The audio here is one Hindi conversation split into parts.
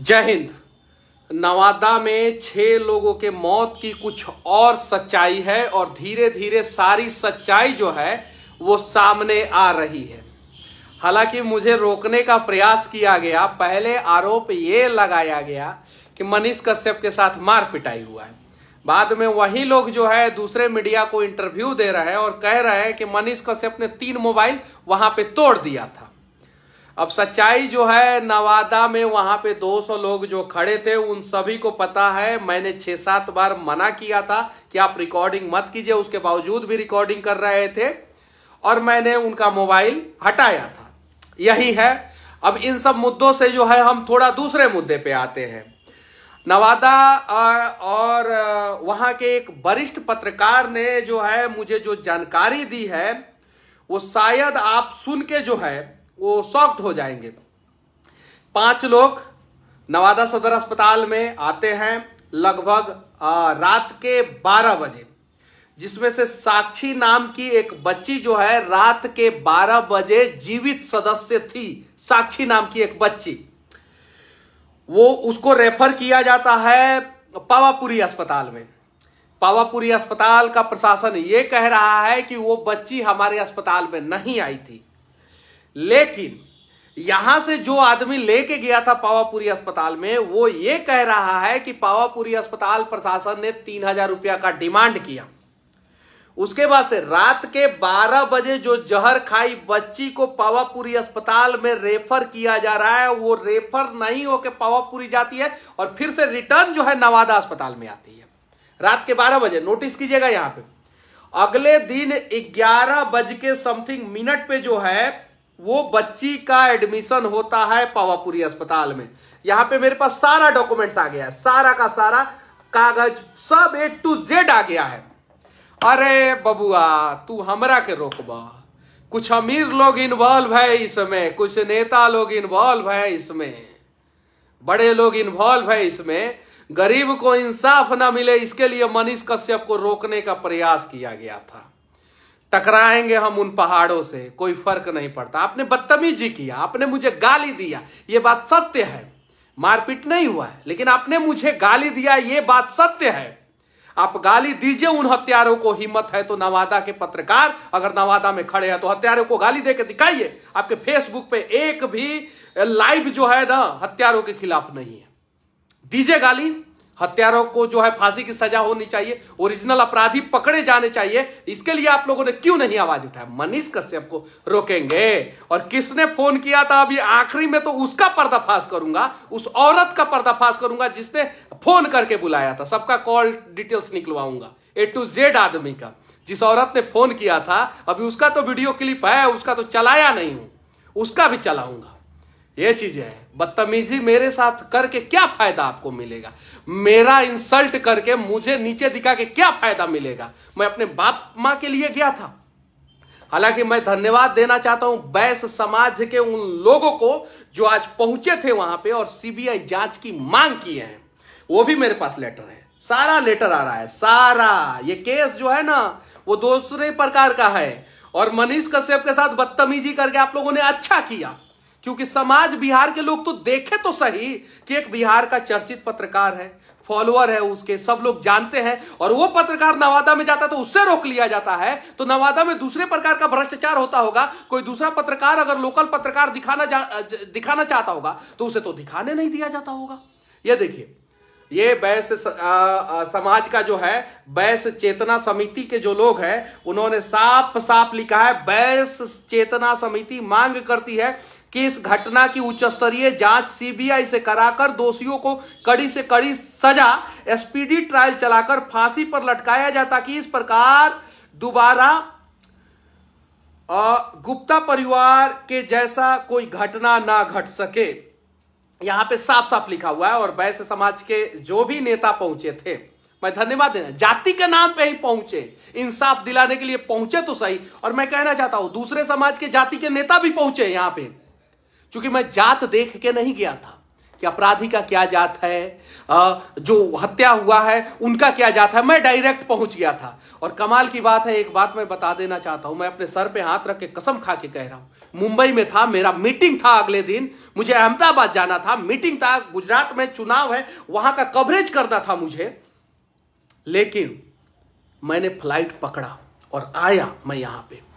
जय हिंद नवादा में छह लोगों के मौत की कुछ और सच्चाई है और धीरे धीरे सारी सच्चाई जो है वो सामने आ रही है हालांकि मुझे रोकने का प्रयास किया गया पहले आरोप ये लगाया गया कि मनीष कश्यप के साथ मार पिटाई हुआ है बाद में वही लोग जो है दूसरे मीडिया को इंटरव्यू दे रहे हैं और कह रहे हैं कि मनीष कश्यप ने तीन मोबाइल वहां पे तोड़ दिया था अब सच्चाई जो है नवादा में वहां पे 200 लोग जो खड़े थे उन सभी को पता है मैंने छह सात बार मना किया था कि आप रिकॉर्डिंग मत कीजिए उसके बावजूद भी रिकॉर्डिंग कर रहे थे और मैंने उनका मोबाइल हटाया था यही है अब इन सब मुद्दों से जो है हम थोड़ा दूसरे मुद्दे पे आते हैं नवादा और वहाँ के एक वरिष्ठ पत्रकार ने जो है मुझे जो जानकारी दी है वो शायद आप सुन के जो है वो सॉक्ट हो जाएंगे पांच लोग नवादा सदर अस्पताल में आते हैं लगभग रात के 12 बजे जिसमें से साक्षी नाम की एक बच्ची जो है रात के 12 बजे जीवित सदस्य थी साक्षी नाम की एक बच्ची वो उसको रेफर किया जाता है पावापुरी अस्पताल में पावापुरी अस्पताल का प्रशासन ये कह रहा है कि वो बच्ची हमारे अस्पताल में नहीं आई थी लेकिन यहां से जो आदमी लेके गया था पावापुरी अस्पताल में वो ये कह रहा है कि पावापुरी अस्पताल प्रशासन ने तीन हजार रुपया का डिमांड किया उसके बाद से रात के 12 बजे जो जहर खाई बच्ची को पावापुरी अस्पताल में रेफर किया जा रहा है वो रेफर नहीं होकर पावापुरी जाती है और फिर से रिटर्न जो है नवादा अस्पताल में आती है रात के 12 बजे नोटिस कीजिएगा यहां पे अगले दिन ग्यारह बज के समथिंग मिनट पे जो है वो बच्ची का एडमिशन होता है पावापुरी अस्पताल में यहाँ पे मेरे पास सारा डॉक्यूमेंट्स आ गया है सारा का सारा कागज सब ए टू जेड आ गया है अरे बबुआ तू हमरा के रोकबा कुछ अमीर लोग इन्वॉल्व है इसमें कुछ नेता लोग इन्वॉल्व है इसमें बड़े लोग इन्वॉल्व है इसमें गरीब को इंसाफ ना मिले इसके लिए मनीष कश्यप को रोकने का प्रयास किया गया था टकराएंगे हम उन पहाड़ों से कोई फर्क नहीं पड़ता आपने बदतमीजी किया आपने मुझे गाली दिया ये बात सत्य है मारपीट नहीं हुआ है लेकिन आपने मुझे गाली दिया ये बात सत्य है आप गाली दीजिए उन हत्यारों को हिम्मत है तो नवादा के पत्रकार अगर नवादा में खड़े हैं तो हत्यारों को गाली देकर दिखाइए आपके फेसबुक पे एक भी लाइव जो है ना हत्यारों के खिलाफ नहीं है दीजिए गाली हत्यारों को जो है फांसी की सजा होनी चाहिए ओरिजिनल अपराधी पकड़े जाने चाहिए इसके लिए आप लोगों ने क्यों नहीं आवाज उठाया मनीष कश्यप को रोकेंगे और किसने फोन किया था अभी आखिरी में तो उसका पर्दाफाश करूंगा उस औरत का पर्दाफाश करूंगा जिसने फोन करके बुलाया था सबका कॉल डिटेल्स निकलवाऊंगा ए टू जेड आदमी का जिस औरत ने फोन किया था अभी उसका तो वीडियो क्लिप है उसका तो चलाया नहीं हूं उसका भी चलाऊंगा ये चीजें हैं बदतमीजी मेरे साथ करके क्या फायदा आपको मिलेगा मेरा इंसल्ट करके मुझे नीचे दिखा के क्या फायदा मिलेगा मैं अपने बाप माँ के लिए गया था हालांकि मैं धन्यवाद देना चाहता हूं बैस समाज के उन लोगों को जो आज पहुंचे थे वहां पे और सीबीआई जांच की मांग किए हैं वो भी मेरे पास लेटर है सारा लेटर आ रहा है सारा ये केस जो है ना वो दूसरे प्रकार का है और मनीष कश्यप के साथ बदतमीजी करके आप लोगों ने अच्छा किया क्योंकि समाज बिहार के लोग तो देखे तो सही कि एक बिहार का चर्चित पत्रकार है फॉलोअर है उसके सब लोग जानते हैं और वो पत्रकार नवादा में जाता तो उससे रोक लिया जाता है तो नवादा में दूसरे प्रकार का भ्रष्टाचार होता होगा कोई दूसरा पत्रकार अगर लोकल पत्रकार दिखाना दिखाना चाहता होगा तो उसे तो दिखाने नहीं दिया जाता होगा ये देखिए ये बैस समाज का जो है बैस चेतना समिति के जो लोग हैं उन्होंने साफ साफ लिखा है बैस चेतना समिति मांग करती है कि इस घटना की उच्च स्तरीय जांच सीबीआई से कराकर दोषियों को कड़ी से कड़ी सजा स्पीडी ट्रायल चलाकर फांसी पर लटकाया जाए ताकि इस प्रकार दोबारा गुप्ता परिवार के जैसा कोई घटना ना घट सके यहां पे साफ साफ लिखा हुआ है और वैसे समाज के जो भी नेता पहुंचे थे मैं धन्यवाद देना जाति के नाम पे ही पहुंचे इंसाफ दिलाने के लिए पहुंचे तो सही और मैं कहना चाहता हूं दूसरे समाज के जाति के नेता भी पहुंचे यहां पे क्योंकि मैं जात देख के नहीं गया था कि अपराधी का क्या जात है जो हत्या हुआ है उनका क्या जात है मैं डायरेक्ट पहुंच गया था और कमाल की बात है एक बात मैं बता देना चाहता हूं मैं अपने सर पे हाथ रख के कसम खा के कह रहा हूं मुंबई में था मेरा मीटिंग था अगले दिन मुझे अहमदाबाद जाना था मीटिंग था गुजरात में चुनाव है वहां का कवरेज करना था मुझे लेकिन मैंने फ्लाइट पकड़ा और आया मैं यहां पर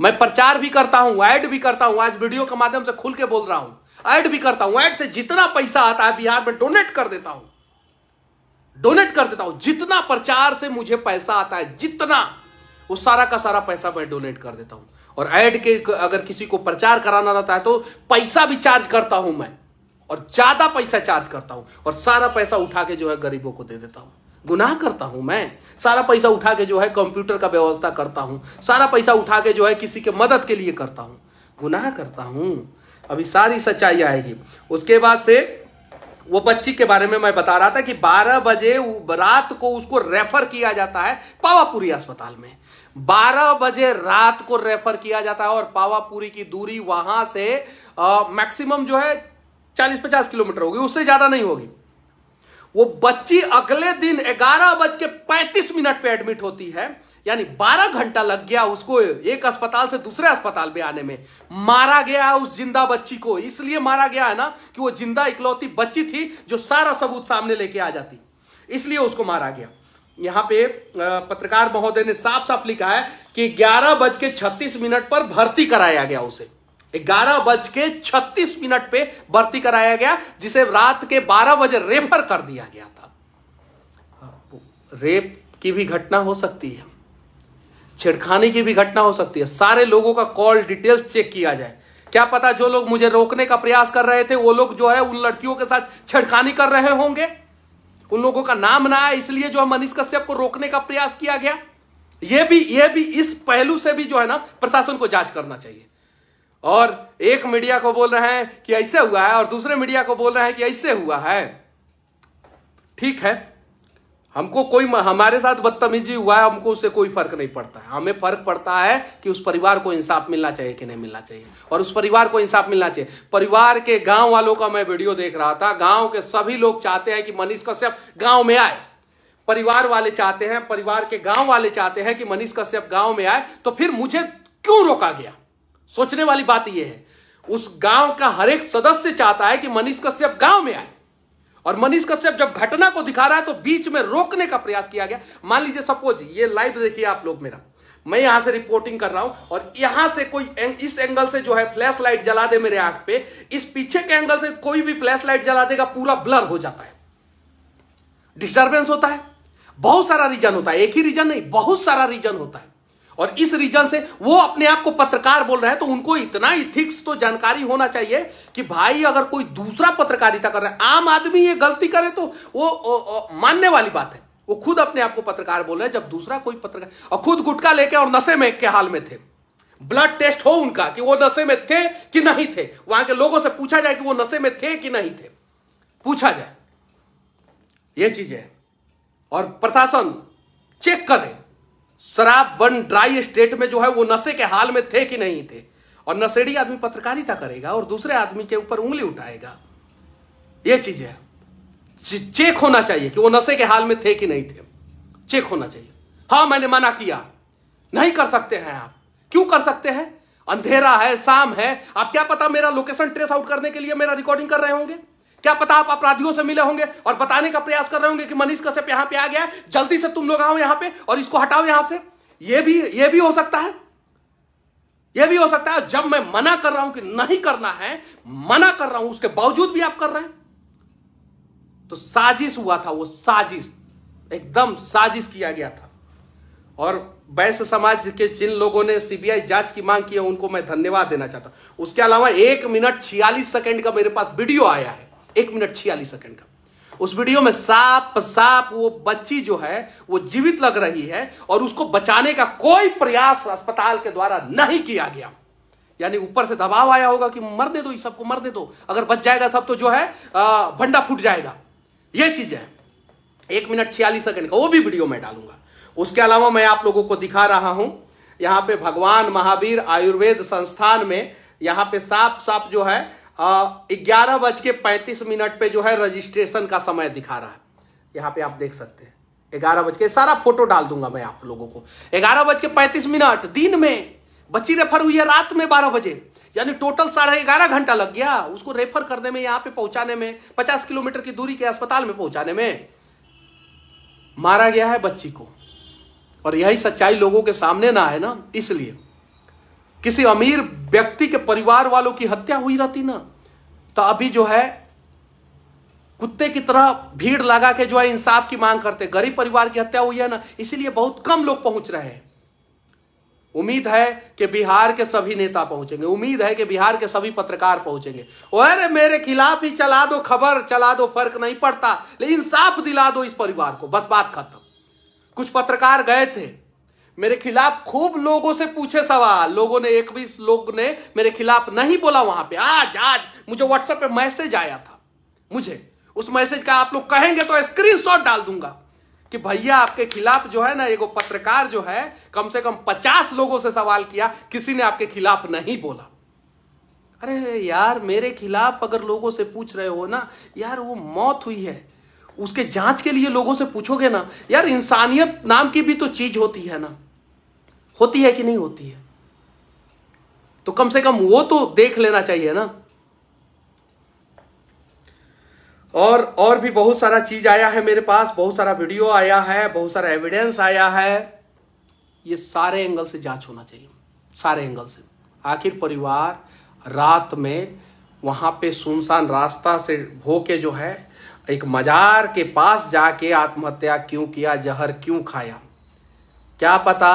मैं प्रचार भी करता हूं ऐड भी करता हूं आज वीडियो के माध्यम से खुल के बोल रहा हूं ऐड भी करता हूं ऐड से जितना पैसा आता है बिहार में डोनेट कर देता हूं डोनेट कर देता हूं जितना प्रचार से मुझे पैसा आता है जितना वो सारा का सारा पैसा मैं डोनेट कर देता हूं और ऐड के अगर किसी को प्रचार कराना रहता है तो पैसा भी चार्ज करता हूं मैं और ज्यादा पैसा चार्ज करता हूं और सारा पैसा उठा के जो है गरीबों को दे देता हूं गुनाह करता हूं मैं सारा पैसा उठा के जो है कंप्यूटर का व्यवस्था करता हूं सारा पैसा उठा के जो है किसी के मदद के लिए करता हूं गुनाह करता हूं अभी सारी सच्चाई आएगी उसके बाद से वो बच्ची के बारे में मैं बता रहा था कि 12 बजे रात को उसको रेफर किया जाता है पावापुरी अस्पताल में 12 बजे रात को रेफर किया जाता है और पावापुरी की दूरी वहां से मैक्सिमम जो है 40-50 किलोमीटर होगी उससे ज्यादा नहीं होगी वो बच्ची अगले दिन ग्यारह बज के पैंतीस मिनट पे एडमिट होती है यानी बारह घंटा लग गया उसको एक अस्पताल से दूसरे अस्पताल में आने में मारा गया उस जिंदा बच्ची को इसलिए मारा गया है ना कि वो जिंदा इकलौती बच्ची थी जो सारा सबूत सामने लेके आ जाती इसलिए उसको मारा गया यहां पे पत्रकार महोदय ने साफ साफ लिखा है कि ग्यारह बज के छत्तीस मिनट पर भर्ती कराया गया उसे ग्यारह बज के छत्तीस मिनट पे भर्ती कराया गया जिसे रात के बारह बजे रेफर कर दिया गया था हाँ, रेप की भी घटना हो सकती है छेड़खानी की भी घटना हो सकती है सारे लोगों का कॉल डिटेल्स चेक किया जाए क्या पता जो लोग मुझे रोकने का प्रयास कर रहे थे वो लोग जो है उन लड़कियों के साथ छेड़खानी कर रहे होंगे उन लोगों का नाम ना आए इसलिए जो है मनीष कश्यप को रोकने का प्रयास किया गया ये भी ये भी इस पहलू से भी जो है ना प्रशासन को जांच करना चाहिए और एक मीडिया को बोल रहे हैं कि ऐसे हुआ है और दूसरे मीडिया को बोल रहे हैं कि ऐसे हुआ है ठीक है हमको कोई हमारे साथ बदतमीजी हुआ है हमको उससे कोई फर्क नहीं पड़ता है हमें फर्क पड़ता है कि उस परिवार को इंसाफ मिलना चाहिए कि नहीं मिलना चाहिए और उस परिवार को इंसाफ मिलना चाहिए परिवार के गांव वालों का मैं वीडियो देख रहा था गांव के सभी लोग चाहते हैं कि मनीष कश्यप गांव में आए परिवार वाले चाहते हैं परिवार के गांव वाले चाहते हैं कि मनीष कश्यप गांव में आए तो फिर मुझे क्यों रोका गया सोचने वाली बात यह है उस गांव का हर एक सदस्य चाहता है कि मनीष कश्यप गांव में आए और मनीष कश्यप जब घटना को दिखा रहा है तो बीच में रोकने का प्रयास किया गया मान लीजिए सपोज ये लाइव देखिए आप लोग मेरा मैं यहां से रिपोर्टिंग कर रहा हूं और यहां से कोई एंग, इस एंगल से जो है फ्लैश लाइट जला दे मेरे आंख पे इस पीछे के एंगल से कोई भी फ्लैश लाइट जला देगा पूरा ब्लर हो जाता है डिस्टर्बेंस होता है बहुत सारा रीजन होता है एक ही रीजन नहीं बहुत सारा रीजन होता है और इस रीजन से वो अपने आप को पत्रकार बोल रहे हैं तो उनको इतना इथिक्स तो जानकारी होना चाहिए कि भाई अगर कोई दूसरा पत्रकारिता कर रहा है आम आदमी ये गलती करे तो वो, ओ, मानने वाली बात है वो खुद अपने आप को पत्रकार बोल रहे हैं जब दूसरा कोई पत्रकार और खुद गुटखा लेके और नशे में के हाल में थे ब्लड टेस्ट हो उनका कि वो नशे में थे कि नहीं थे वहां के लोगों से पूछा जाए कि वो नशे में थे कि नहीं थे पूछा जाए ये चीजें और प्रशासन चेक करें शराब बन ड्राई स्टेट में जो है वो नशे के हाल में थे कि नहीं थे और नशेड़ी आदमी पत्रकारिता करेगा और दूसरे आदमी के ऊपर उंगली उठाएगा ये चीज है चेक होना चाहिए कि वो नशे के हाल में थे कि नहीं थे चेक होना चाहिए हाँ मैंने मना किया नहीं कर सकते हैं आप क्यों कर सकते हैं अंधेरा है शाम है आप क्या पता मेरा लोकेशन ट्रेस आउट करने के लिए मेरा रिकॉर्डिंग कर रहे होंगे क्या पता आप अपराधियों से मिले होंगे और बताने का प्रयास कर रहे होंगे कि मनीष कश्यप यहां पे आ गया है जल्दी से तुम लोग आओ यहां पे और इसको हटाओ यहां से ये भी ये भी हो सकता है ये भी हो सकता है जब मैं मना कर रहा हूं कि नहीं करना है मना कर रहा हूं उसके बावजूद भी आप कर रहे हैं तो साजिश हुआ था वो साजिश एकदम साजिश किया गया था और वैश्य समाज के जिन लोगों ने सीबीआई जांच की मांग की है उनको मैं धन्यवाद देना चाहता हूं उसके अलावा एक मिनट छियालीस सेकंड का मेरे पास वीडियो आया है एक मिनट छियालीस सेकंड का उस वीडियो में साप साप वो बच्ची जो है वो जीवित लग रही है और उसको बचाने का कोई प्रयास अस्पताल के द्वारा नहीं किया गया यानी ऊपर से दबाव आया होगा कि मर दे दो इस सबको मर दे दो अगर बच जाएगा सब तो जो है भंडा फूट जाएगा ये चीज है एक मिनट छियालीस सेकंड का वो भी वीडियो में डालूंगा उसके अलावा मैं आप लोगों को दिखा रहा हूं यहां पे भगवान महावीर आयुर्वेद संस्थान में यहां पे साफ साफ जो है ग्यारह बज के पैंतीस मिनट पे जो है रजिस्ट्रेशन का समय दिखा रहा है यहाँ पे आप देख सकते हैं ग्यारह बज के सारा फोटो डाल दूंगा मैं आप लोगों को ग्यारह बज के पैंतीस मिनट दिन में बच्ची रेफर हुई है रात में बारह बजे यानी टोटल साढ़े ग्यारह घंटा लग गया उसको रेफर करने में यहाँ पे पहुंचाने में पचास किलोमीटर की दूरी के अस्पताल में पहुंचाने में मारा गया है बच्ची को और यही सच्चाई लोगों के सामने ना है ना इसलिए किसी अमीर व्यक्ति के परिवार वालों की हत्या हुई रहती ना तो अभी जो है कुत्ते की तरह भीड़ लगा के जो है इंसाफ की मांग करते गरीब परिवार की हत्या हुई है ना इसीलिए बहुत कम लोग पहुंच रहे हैं उम्मीद है कि बिहार के सभी नेता पहुंचेंगे उम्मीद है कि बिहार के सभी पत्रकार पहुंचेंगे अरे मेरे खिलाफ ही चला दो खबर चला दो फर्क नहीं पड़ता लेकिन इंसाफ दिला दो इस परिवार को बस बात खत्म कुछ पत्रकार गए थे मेरे खिलाफ खूब लोगों से पूछे सवाल लोगों ने एक भी लोग ने मेरे खिलाफ नहीं बोला वहां पे आज आज मुझे व्हाट्सएप पे मैसेज आया था मुझे उस मैसेज का आप लोग कहेंगे तो स्क्रीनशॉट डाल दूंगा कि भैया आपके खिलाफ जो है ना एक पत्रकार जो है कम से कम पचास लोगों से सवाल किया किसी ने आपके खिलाफ नहीं बोला अरे यार मेरे खिलाफ अगर लोगों से पूछ रहे हो ना यार वो मौत हुई है उसके जांच के लिए लोगों से पूछोगे ना यार इंसानियत नाम की भी तो चीज होती है ना होती है कि नहीं होती है तो कम से कम वो तो देख लेना चाहिए ना और और भी बहुत सारा चीज आया है मेरे पास बहुत सारा वीडियो आया है बहुत सारा एविडेंस आया है ये सारे एंगल से जांच होना चाहिए सारे एंगल से आखिर परिवार रात में वहां पे सुनसान रास्ता से भो के जो है एक मजार के पास जाके आत्महत्या क्यों किया जहर क्यों खाया क्या पता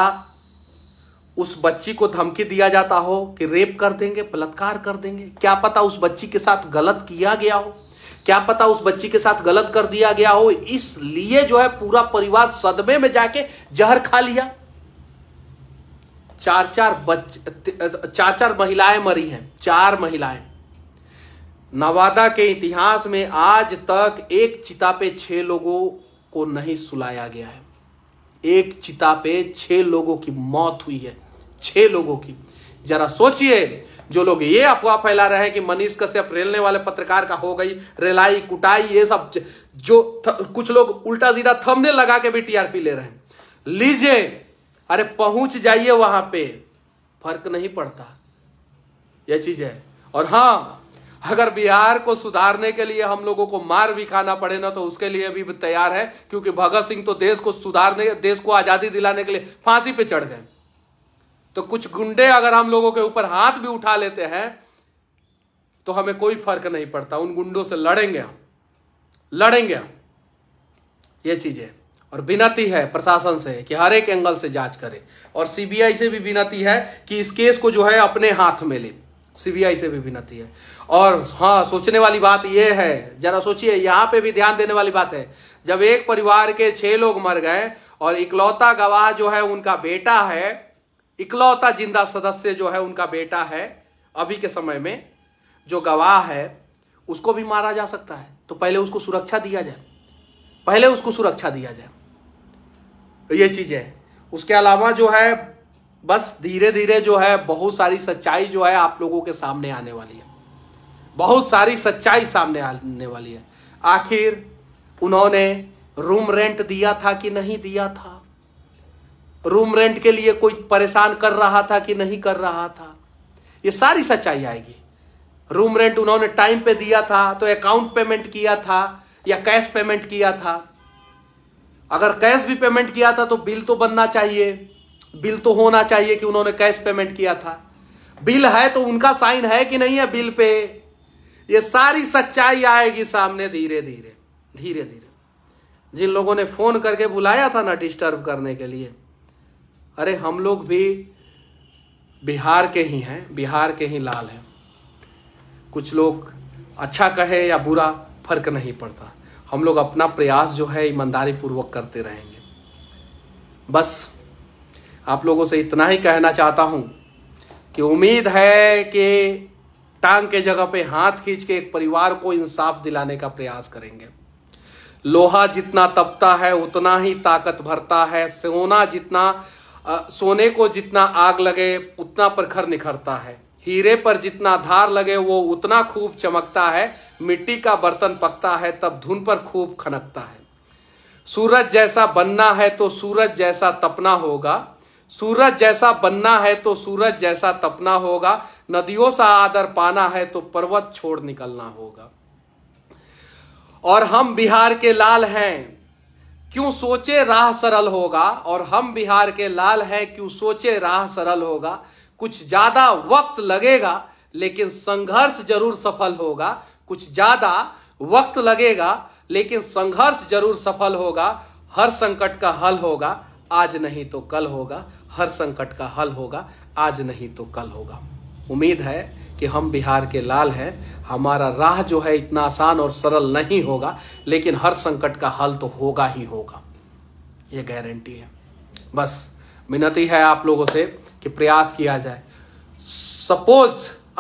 उस बच्ची को धमकी दिया जाता हो कि रेप कर देंगे बलात्कार कर देंगे क्या पता उस बच्ची के साथ गलत किया गया हो क्या पता उस बच्ची के साथ गलत कर दिया गया हो इसलिए जो है पूरा परिवार सदमे में जाके जहर खा लिया चार चार बच्चे चार चार महिलाएं मरी हैं चार महिलाएं नवादा के इतिहास में आज तक एक चिता पे छह लोगों को नहीं सुलाया गया है एक चिता पे छह लोगों की मौत हुई है छह लोगों की जरा सोचिए जो लोग ये अफवाह फैला रहे हैं कि मनीष कश्यप रेलने वाले पत्रकार का हो गई रेलाई कुटाई ये सब जो कुछ लोग उल्टा सीधा थमने लगा के भी टीआरपी ले रहे हैं लीजिए अरे पहुंच जाइए वहां पे फर्क नहीं पड़ता यह चीज है और हाँ अगर बिहार को सुधारने के लिए हम लोगों को मार भी खाना पड़े ना तो उसके लिए भी तैयार है क्योंकि भगत सिंह तो देश को सुधारने देश को आजादी दिलाने के लिए फांसी पे चढ़ गए तो कुछ गुंडे अगर हम लोगों के ऊपर हाथ भी उठा लेते हैं तो हमें कोई फर्क नहीं पड़ता उन गुंडों से लड़ेंगे हम लड़ेंगे हम ये चीज़ें और विनती है प्रशासन से कि हर एक एंगल से जांच करे और सीबीआई से भी विनती है कि इस केस को जो है अपने हाथ में ले सीबीआई से भी विनती है और हाँ सोचने वाली बात यह है जरा सोचिए यहाँ पे भी ध्यान देने वाली बात है जब एक परिवार के छह लोग मर गए और इकलौता गवाह जो है उनका बेटा है इकलौता जिंदा सदस्य जो है उनका बेटा है अभी के समय में जो गवाह है उसको भी मारा जा सकता है तो पहले उसको सुरक्षा दिया जाए पहले उसको सुरक्षा दिया जाए तो ये चीज़ है उसके अलावा जो है बस धीरे धीरे जो है बहुत सारी सच्चाई जो है आप लोगों के सामने आने वाली है बहुत सारी सच्चाई सामने आने वाली है आखिर उन्होंने रूम रेंट दिया था कि नहीं दिया था रूम रेंट के लिए कोई परेशान कर रहा था कि नहीं कर रहा था ये सारी सच्चाई आएगी रूम रेंट उन्होंने टाइम पे दिया था तो अकाउंट पेमेंट किया था या कैश पेमेंट किया था अगर कैश भी पेमेंट किया था तो बिल तो बनना चाहिए बिल तो होना चाहिए कि उन्होंने कैश पेमेंट किया था बिल है तो उनका साइन है कि नहीं है बिल पे ये सारी सच्चाई आएगी सामने धीरे धीरे धीरे धीरे जिन लोगों ने फोन करके बुलाया था ना डिस्टर्ब करने के लिए अरे हम लोग भी बिहार के ही हैं बिहार के ही लाल हैं कुछ लोग अच्छा कहे या बुरा फर्क नहीं पड़ता हम लोग अपना प्रयास जो है ईमानदारी पूर्वक करते रहेंगे बस आप लोगों से इतना ही कहना चाहता हूँ कि उम्मीद है कि टांग के जगह पे हाथ खींच के एक परिवार को इंसाफ दिलाने का प्रयास करेंगे लोहा जितना तपता है उतना ही ताकत भरता है सोना जितना सोने को जितना आग लगे उतना प्रखर निखरता है हीरे पर जितना धार लगे वो उतना खूब चमकता है मिट्टी का बर्तन पकता है तब धुन पर खूब खनकता है सूरज जैसा बनना है तो सूरज जैसा तपना होगा सूरज जैसा बनना है तो सूरज जैसा तपना होगा नदियों सा आदर पाना है तो पर्वत छोड़ निकलना होगा और हम बिहार के लाल हैं क्यों सोचे राह सरल होगा और हम बिहार के लाल हैं क्यों सोचे राह सरल होगा कुछ ज्यादा वक्त लगेगा लेकिन संघर्ष जरूर सफल होगा कुछ ज्यादा वक्त लगेगा लेकिन संघर्ष जरूर सफल होगा हर संकट का हल होगा आज नहीं तो कल होगा हर संकट का हल होगा आज नहीं तो कल होगा उम्मीद है कि हम बिहार के लाल हैं हमारा राह जो है इतना आसान और सरल नहीं होगा लेकिन हर संकट का हल तो होगा ही होगा ये गारंटी है बस विनती है आप लोगों से कि प्रयास किया जाए सपोज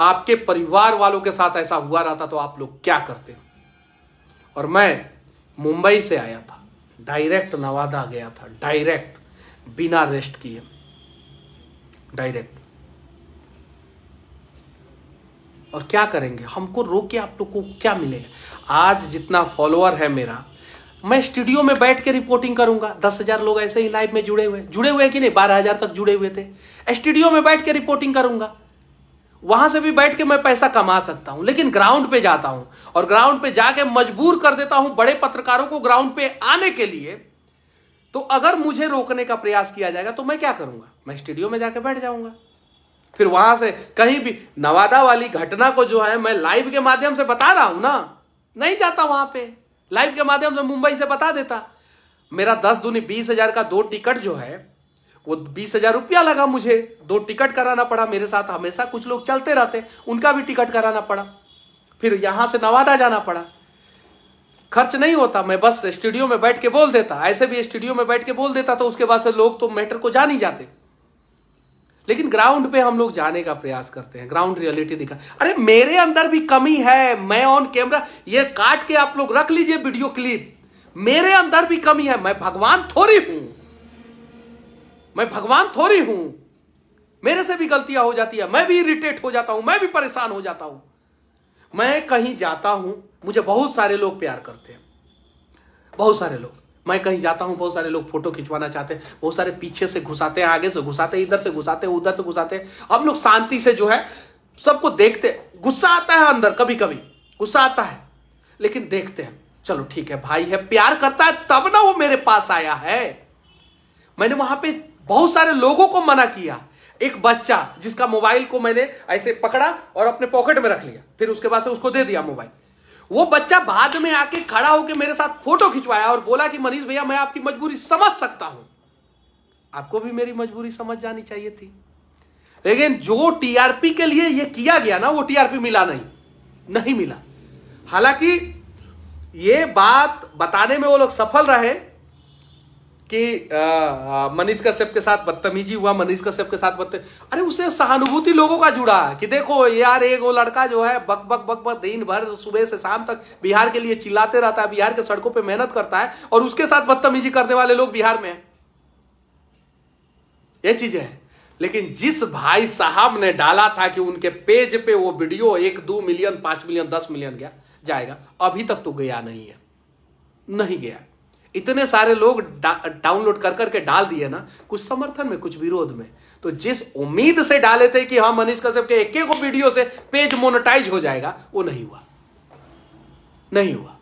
आपके परिवार वालों के साथ ऐसा हुआ रहता तो आप लोग क्या करते और मैं मुंबई से आया था डायरेक्ट नवादा गया था डायरेक्ट बिना रेस्ट किए डायरेक्ट और क्या करेंगे हमको रोक के आप लोग को क्या मिलेगा आज जितना फॉलोअर है मेरा मैं स्टूडियो में बैठ के रिपोर्टिंग करूंगा दस हजार लोग ऐसे ही लाइव में जुड़े हुए जुड़े हुए कि नहीं बारह हजार तक जुड़े हुए थे स्टूडियो में बैठ के रिपोर्टिंग करूंगा वहां से भी बैठ के मैं पैसा कमा सकता हूं लेकिन ग्राउंड पे जाता हूं और ग्राउंड पे जाके मजबूर कर देता हूं बड़े पत्रकारों को ग्राउंड पे आने के लिए तो अगर मुझे रोकने का प्रयास किया जाएगा तो मैं क्या करूंगा मैं स्टूडियो में जाके बैठ जाऊंगा फिर वहां से कहीं भी नवादा वाली घटना को जो है मैं लाइव के माध्यम से बता रहा हूं ना नहीं जाता वहां पे लाइव के माध्यम से मुंबई से बता देता मेरा दस दूनी बीस हजार का दो टिकट जो है वो बीस हजार रुपया लगा मुझे दो टिकट कराना पड़ा मेरे साथ हमेशा कुछ लोग चलते रहते उनका भी टिकट कराना पड़ा फिर यहां से नवादा जाना पड़ा खर्च नहीं होता मैं बस स्टूडियो में बैठ के बोल देता ऐसे भी स्टूडियो में बैठ के बोल देता तो उसके बाद से लोग तो मैटर को जान ही जाते लेकिन ग्राउंड पे हम लोग जाने का प्रयास करते हैं ग्राउंड रियलिटी दिखा अरे मेरे अंदर भी कमी है मैं ऑन कैमरा ये काट के आप लोग रख लीजिए वीडियो क्लिप मेरे अंदर भी कमी है मैं भगवान थोड़ी हूं मैं भगवान थोड़ी हूं मेरे से भी गलतियां हो जाती है मैं भी इरिटेट हो जाता हूं मैं भी परेशान हो जाता हूं मैं कहीं जाता हूं मुझे बहुत सारे लोग प्यार करते हैं बहुत सारे लोग मैं कहीं जाता हूँ बहुत सारे लोग फोटो खिंचवाना चाहते हैं बहुत सारे पीछे से घुसाते हैं आगे से घुसाते हैं इधर से घुसाते हैं उधर से घुसाते हैं हम लोग शांति से जो है सबको देखते गुस्सा आता है अंदर कभी कभी गुस्सा आता है लेकिन देखते हैं चलो ठीक है भाई है प्यार करता है तब ना वो मेरे पास आया है मैंने वहां पे बहुत सारे लोगों को मना किया एक बच्चा जिसका मोबाइल को मैंने ऐसे पकड़ा और अपने पॉकेट में रख लिया फिर उसके बाद से उसको दे दिया मोबाइल वो बच्चा बाद में आके खड़ा होकर मेरे साथ फोटो खिंचवाया और बोला कि मनीष भैया मैं आपकी मजबूरी समझ सकता हूं आपको भी मेरी मजबूरी समझ जानी चाहिए थी लेकिन जो टीआरपी के लिए ये किया गया ना वो टीआरपी मिला नहीं नहीं मिला हालांकि ये बात बताने में वो लोग सफल रहे कि मनीष कश्यप के साथ बदतमीजी हुआ मनीष कश्यप के साथ बदतमी अरे उसे सहानुभूति लोगों का जुड़ा है कि देखो यार एक वो लड़का जो है बक बक बक बक दिन भर सुबह से शाम तक बिहार के लिए चिल्लाते रहता है बिहार के सड़कों पे मेहनत करता है और उसके साथ बदतमीजी करने वाले लोग बिहार में ये चीजें हैं लेकिन जिस भाई साहब ने डाला था कि उनके पेज पे वो वीडियो एक दो मिलियन पांच मिलियन दस मिलियन गया जाएगा अभी तक तो गया नहीं है नहीं गया इतने सारे लोग डाउनलोड कर करके डाल दिए ना कुछ समर्थन में कुछ विरोध में तो जिस उम्मीद से डाले थे कि हाँ मनीष कश्यप के एक एक वीडियो से पेज मोनेटाइज हो जाएगा वो नहीं हुआ नहीं हुआ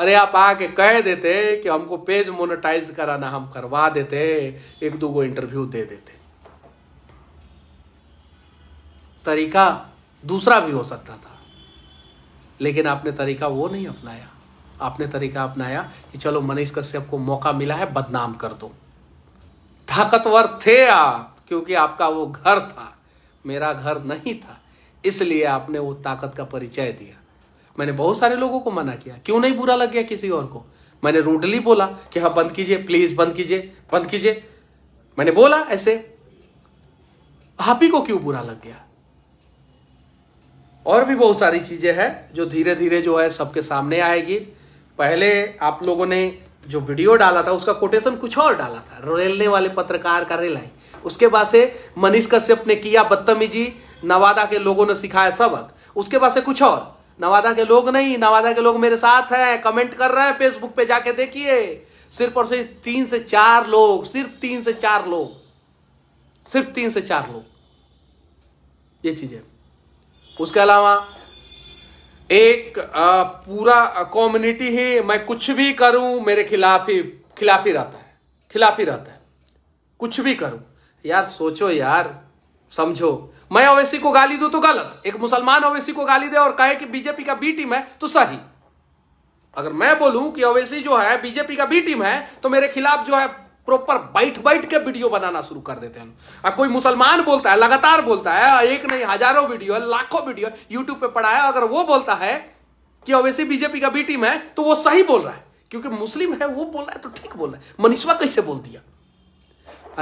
अरे आप आके कह देते कि हमको पेज मोनेटाइज कराना हम करवा देते एक दो को इंटरव्यू दे देते तरीका दूसरा भी हो सकता था लेकिन आपने तरीका वो नहीं अपनाया आपने तरीका अपनाया कि चलो मनीष कश्यप को मौका मिला है बदनाम कर दो ताकतवर थे आप क्योंकि आपका वो घर था मेरा घर नहीं था इसलिए आपने वो ताकत का परिचय दिया मैंने बहुत सारे लोगों को मना किया क्यों नहीं बुरा लग गया किसी और को मैंने रूडली बोला कि हाँ बंद कीजिए प्लीज बंद कीजिए बंद कीजिए मैंने बोला ऐसे आप ही को क्यों बुरा लग गया और भी बहुत सारी चीजें हैं जो धीरे धीरे जो है सबके सामने आएगी पहले आप लोगों ने जो वीडियो डाला था उसका कोटेशन कुछ और डाला था रेलने वाले पत्रकार का रेल आई उसके बाद से मनीष कश्यप ने किया बदतमीजी नवादा के लोगों ने सिखाया सबक उसके बाद से कुछ और नवादा के लोग नहीं नवादा के लोग मेरे साथ हैं कमेंट कर रहे हैं फेसबुक पे जाके देखिए सिर्फ और सिर्फ तीन से चार लोग सिर्फ तीन से चार लोग सिर्फ तीन से चार लोग ये चीजें उसके अलावा एक आ, पूरा कम्युनिटी ही मैं कुछ भी करूं मेरे खिलाफ ही खिलाफ ही रहता है खिलाफ ही रहता है कुछ भी करूं यार सोचो यार समझो मैं ओवैसी को गाली दू तो गलत एक मुसलमान ओवैसी को गाली दे और कहे कि बीजेपी का बी टीम है तो सही अगर मैं बोलूं कि ओवैसी जो है बीजेपी का बी टीम है तो मेरे खिलाफ जो है प्रॉपर बैठ बैठ के वीडियो बनाना शुरू कर देते हैं अब कोई मुसलमान बोलता है लगातार बोलता है एक नहीं हजारों वीडियो है लाखों वीडियो यूट्यूब पे पड़ा है अगर वो बोलता है कि ओवैसी बीजेपी का बी टीम है तो वो सही बोल रहा है क्योंकि मुस्लिम है वो बोल रहा है तो ठीक बोल रहा है मनीषवा कैसे बोल दिया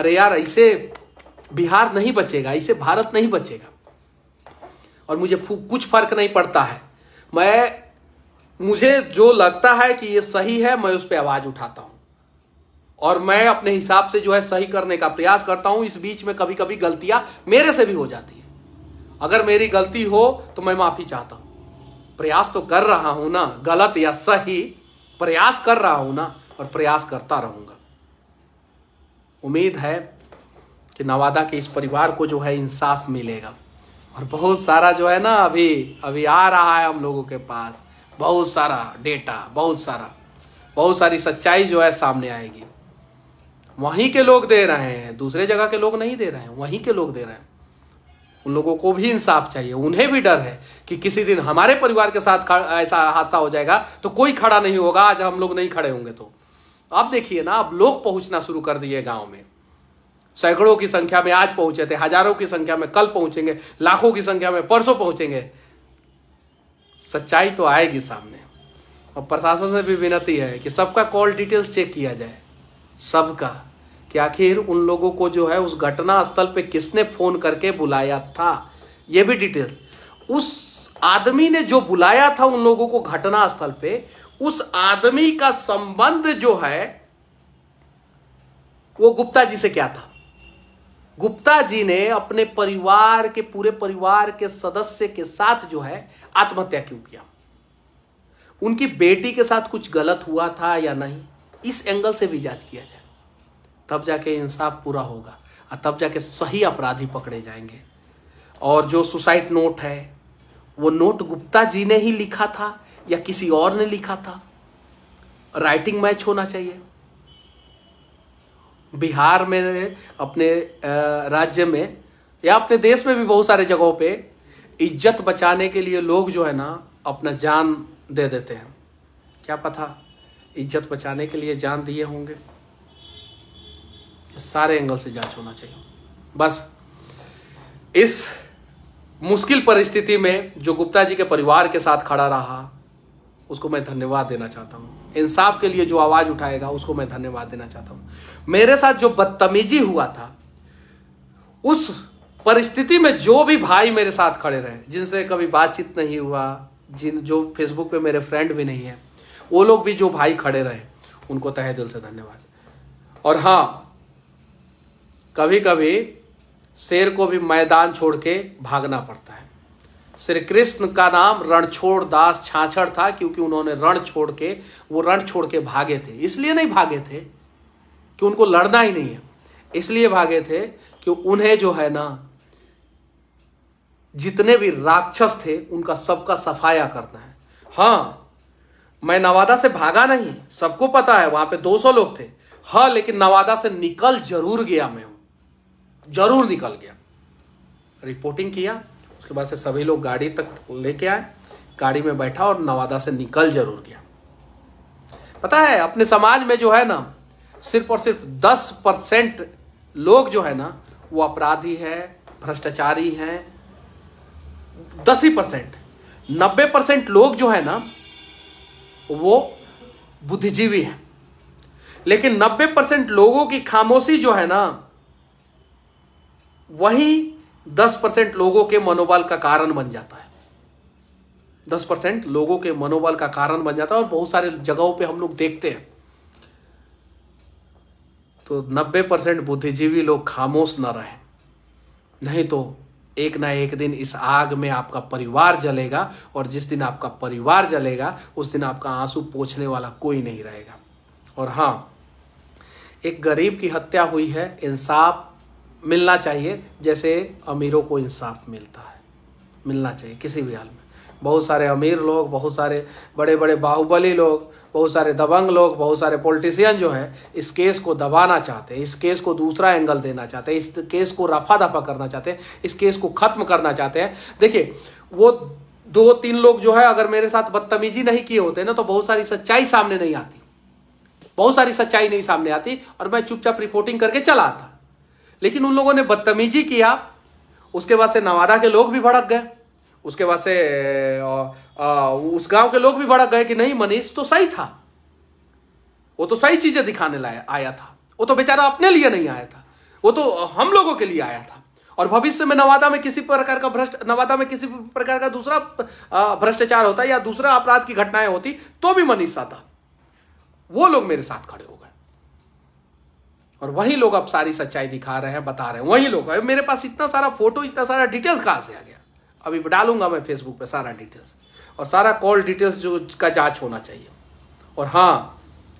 अरे यार ऐसे बिहार नहीं बचेगा ऐसे भारत नहीं बचेगा और मुझे कुछ फर्क नहीं पड़ता है मैं मुझे जो लगता है कि ये सही है मैं उस पर आवाज उठाता हूं और मैं अपने हिसाब से जो है सही करने का प्रयास करता हूं इस बीच में कभी कभी गलतियां मेरे से भी हो जाती है अगर मेरी गलती हो तो मैं माफी चाहता हूं प्रयास तो कर रहा हूं ना गलत या सही प्रयास कर रहा हूं ना और प्रयास करता रहूंगा उम्मीद है कि नवादा के इस परिवार को जो है इंसाफ मिलेगा और बहुत सारा जो है ना अभी अभी आ रहा है हम लोगों के पास बहुत सारा डेटा बहुत सारा बहुत सारी सच्चाई जो है सामने आएगी वहीं के लोग दे रहे हैं दूसरे जगह के लोग नहीं दे रहे हैं वहीं के लोग दे रहे हैं उन लोगों को भी इंसाफ चाहिए उन्हें भी डर है कि किसी दिन हमारे परिवार के साथ ऐसा हादसा हो जाएगा तो कोई खड़ा नहीं होगा आज हम लोग नहीं खड़े होंगे तो अब देखिए ना अब लोग पहुंचना शुरू कर दिए गांव में सैकड़ों की संख्या में आज पहुंचे थे हजारों की संख्या में कल पहुंचेंगे लाखों की संख्या में परसों पहुंचेंगे सच्चाई तो आएगी सामने और प्रशासन से भी विनती है कि सबका कॉल डिटेल्स चेक किया जाए सबका कि आखिर उन लोगों को जो है उस घटना स्थल पे किसने फोन करके बुलाया था ये भी डिटेल्स उस आदमी ने जो बुलाया था उन लोगों को घटना स्थल पे उस आदमी का संबंध जो है वो गुप्ता जी से क्या था गुप्ता जी ने अपने परिवार के पूरे परिवार के सदस्य के साथ जो है आत्महत्या क्यों किया उनकी बेटी के साथ कुछ गलत हुआ था या नहीं इस एंगल से भी जांच किया जाए तब जाके इंसाफ पूरा होगा और तब जाके सही अपराधी पकड़े जाएंगे और जो सुसाइड नोट है वो नोट गुप्ता जी ने ही लिखा था या किसी और ने लिखा था राइटिंग मैच होना चाहिए बिहार में अपने राज्य में या अपने देश में भी बहुत सारे जगहों पे इज्जत बचाने के लिए लोग जो है ना अपना जान दे देते हैं क्या पता इज्जत बचाने के लिए जान दिए होंगे सारे एंगल से जांच होना चाहिए बस इस मुश्किल परिस्थिति में जो गुप्ता जी के परिवार के साथ खड़ा रहा उसको मैं धन्यवाद देना चाहता हूँ इंसाफ के लिए जो आवाज़ उठाएगा उसको मैं धन्यवाद देना चाहता हूँ मेरे साथ जो बदतमीजी हुआ था उस परिस्थिति में जो भी भाई मेरे साथ खड़े रहे जिनसे कभी बातचीत नहीं हुआ जिन जो फेसबुक पे मेरे फ्रेंड भी नहीं है वो लोग भी जो भाई खड़े रहे उनको तहे दिल से धन्यवाद और हाँ कभी कभी शेर को भी मैदान छोड़ के भागना पड़ता है श्री कृष्ण का नाम रणछोड़ दास छाछड़ था क्योंकि उन्होंने रण छोड़ के वो रण छोड़ के भागे थे इसलिए नहीं भागे थे कि उनको लड़ना ही नहीं है इसलिए भागे थे कि उन्हें जो है ना जितने भी राक्षस थे उनका सबका सफाया करना है हाँ मैं नवादा से भागा नहीं सबको पता है वहां पे 200 लोग थे हाँ लेकिन नवादा से निकल जरूर गया मैं हूं जरूर निकल गया रिपोर्टिंग किया उसके बाद से सभी लोग गाड़ी तक लेके आए गाड़ी में बैठा और नवादा से निकल जरूर गया पता है अपने समाज में जो है ना सिर्फ और सिर्फ दस परसेंट लोग जो है ना वो अपराधी है भ्रष्टाचारी हैं दस ही परसेंट नब्बे परसेंट लोग जो है ना वो बुद्धिजीवी हैं लेकिन नब्बे परसेंट लोगों की खामोशी जो है ना वही दस परसेंट लोगों के मनोबल का कारण बन जाता है दस परसेंट लोगों के मनोबल का कारण बन जाता है और बहुत सारे जगहों पे हम लोग देखते हैं तो नब्बे परसेंट बुद्धिजीवी लोग खामोश न रहे नहीं तो एक ना एक दिन इस आग में आपका परिवार जलेगा और जिस दिन आपका परिवार जलेगा उस दिन आपका आंसू पोछने वाला कोई नहीं रहेगा और हाँ एक गरीब की हत्या हुई है इंसाफ मिलना चाहिए जैसे अमीरों को इंसाफ मिलता है मिलना चाहिए किसी भी हाल में बहुत सारे अमीर लोग बहुत सारे बड़े बड़े बाहुबली लोग बहुत सारे दबंग लोग बहुत सारे पॉलिटिशियन जो हैं इस केस को दबाना चाहते हैं इस केस को दूसरा एंगल देना चाहते हैं इस केस को रफा दफा करना चाहते हैं इस केस को ख़त्म करना चाहते हैं देखिए वो दो तीन लोग जो है अगर मेरे साथ बदतमीजी नहीं किए होते ना तो बहुत सारी सच्चाई सामने नहीं आती बहुत सारी सच्चाई नहीं सामने आती और मैं चुपचाप रिपोर्टिंग करके चला आता लेकिन उन लोगों ने बदतमीजी किया उसके बाद से नवादा के लोग भी भड़क गए उसके बाद से उस गांव के लोग भी भड़क गए कि नहीं मनीष तो सही था वो तो सही चीजें दिखाने लाया आया था वो तो बेचारा अपने लिए नहीं आया था वो तो हम लोगों के लिए आया था और भविष्य में नवादा में किसी प्रकार का भ्रष्ट नवादा में किसी प्रकार का दूसरा भ्रष्टाचार होता या दूसरा अपराध की घटनाएं होती तो भी मनीष आता वो लोग मेरे साथ खड़े हो और वही लोग अब सारी सच्चाई दिखा रहे हैं बता रहे हैं वही लोग अब मेरे पास इतना सारा फोटो इतना सारा डिटेल्स कहाँ से आ गया अभी डालूंगा मैं फेसबुक पे सारा डिटेल्स और सारा कॉल डिटेल्स जो का जांच होना चाहिए और हाँ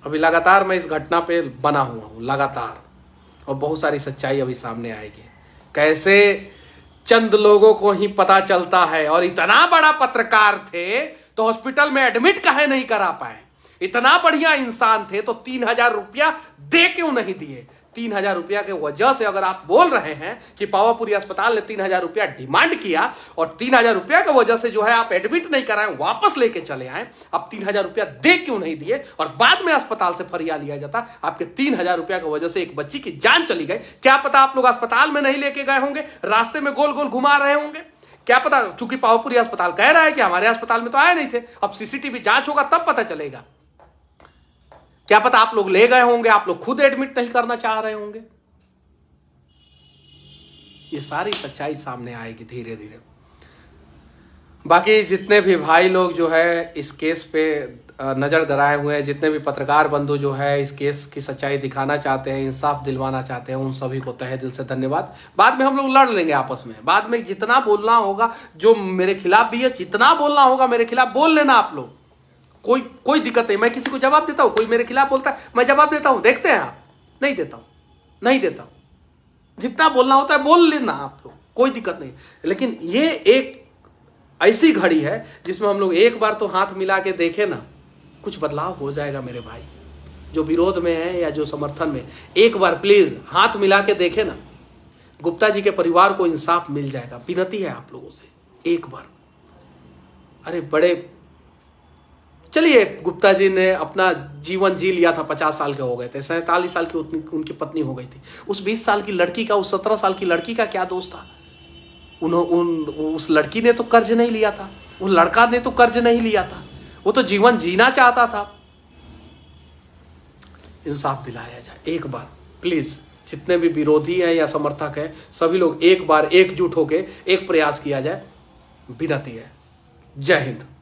अभी लगातार मैं इस घटना पे बना हुआ हूँ लगातार और बहुत सारी सच्चाई अभी सामने आएगी कैसे चंद लोगों को ही पता चलता है और इतना बड़ा पत्रकार थे तो हॉस्पिटल में एडमिट कहे नहीं करा पाए इतना बढ़िया इंसान थे तो तीन हजार रुपया दे क्यों नहीं दिए तीन हजार रुपया के वजह से अगर आप बोल रहे हैं कि पावापुरी अस्पताल ने तीन हजार रुपया डिमांड किया और तीन हजार रुपया की वजह से जो है आप एडमिट नहीं कराए वापस लेके चले आए आप तीन हजार रुपया दे क्यों नहीं दिए और बाद में अस्पताल से फरिया लिया जाता आपके तीन हजार रुपया की वजह से एक बच्ची की जान चली गई क्या पता आप लोग अस्पताल में नहीं लेके गए होंगे रास्ते में गोल गोल घुमा रहे होंगे क्या पता चूंकि पावापुरी अस्पताल कह रहा है कि हमारे अस्पताल में तो आए नहीं थे अब सीसीटीवी जांच होगा तब पता चलेगा क्या पता आप लोग ले गए होंगे आप लोग खुद एडमिट नहीं करना चाह रहे होंगे ये सारी सच्चाई सामने आएगी धीरे धीरे बाकी जितने भी भाई लोग जो है इस केस पे नज़र गड़ाए हुए हैं जितने भी पत्रकार बंधु जो है इस केस की सच्चाई दिखाना चाहते हैं इंसाफ दिलवाना चाहते हैं उन सभी को तहे दिल से धन्यवाद बाद में हम लोग लड़ लेंगे आपस में बाद में जितना बोलना होगा जो मेरे खिलाफ भी है जितना बोलना होगा मेरे खिलाफ बोल लेना आप लोग कोई कोई दिक्कत नहीं मैं किसी को जवाब देता हूं कोई मेरे खिलाफ बोलता है मैं जवाब देता हूं देखते हैं आप नहीं देता हूं नहीं देता हूं जितना बोलना होता है बोल लेना आप लोग कोई दिक्कत नहीं लेकिन ये एक ऐसी घड़ी है जिसमें हम लोग एक बार तो हाथ मिला के देखे ना कुछ बदलाव हो जाएगा मेरे भाई जो विरोध में है या जो समर्थन में एक बार प्लीज हाथ मिला के देखे ना गुप्ता जी के परिवार को इंसाफ मिल जाएगा विनती है आप लोगों से एक बार अरे बड़े चलिए गुप्ता जी ने अपना जीवन जी लिया था पचास साल के हो गए थे सैंतालीस साल की उतनी उनकी पत्नी हो गई थी उस बीस साल की लड़की का उस सत्रह साल की लड़की का क्या दोस्त था उन उस लड़की ने तो कर्ज नहीं लिया था उन लड़का ने तो कर्ज नहीं लिया था वो तो जीवन जीना चाहता था इंसाफ दिलाया जाए एक बार प्लीज जितने भी विरोधी हैं या समर्थक हैं सभी लोग एक बार एकजुट होकर एक प्रयास किया जाए विनती है जय हिंद